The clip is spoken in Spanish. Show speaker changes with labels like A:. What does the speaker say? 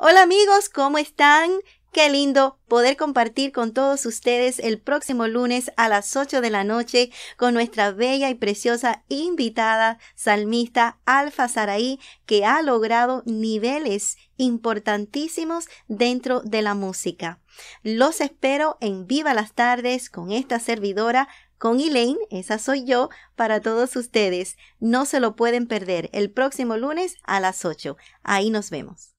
A: Hola amigos, ¿cómo están? Qué lindo poder compartir con todos ustedes el próximo lunes a las 8 de la noche con nuestra bella y preciosa invitada salmista Alfa Saraí que ha logrado niveles importantísimos dentro de la música. Los espero en Viva las tardes con esta servidora con Elaine, esa soy yo, para todos ustedes. No se lo pueden perder el próximo lunes a las 8. Ahí nos vemos.